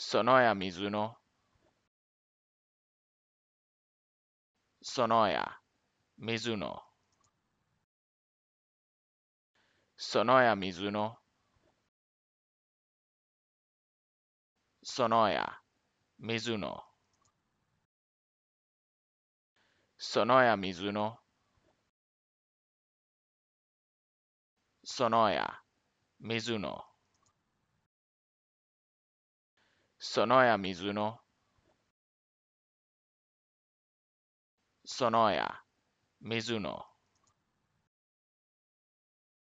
園谷水の園谷水の園谷水の園谷水の園谷水の園谷水の園屋水野の谷水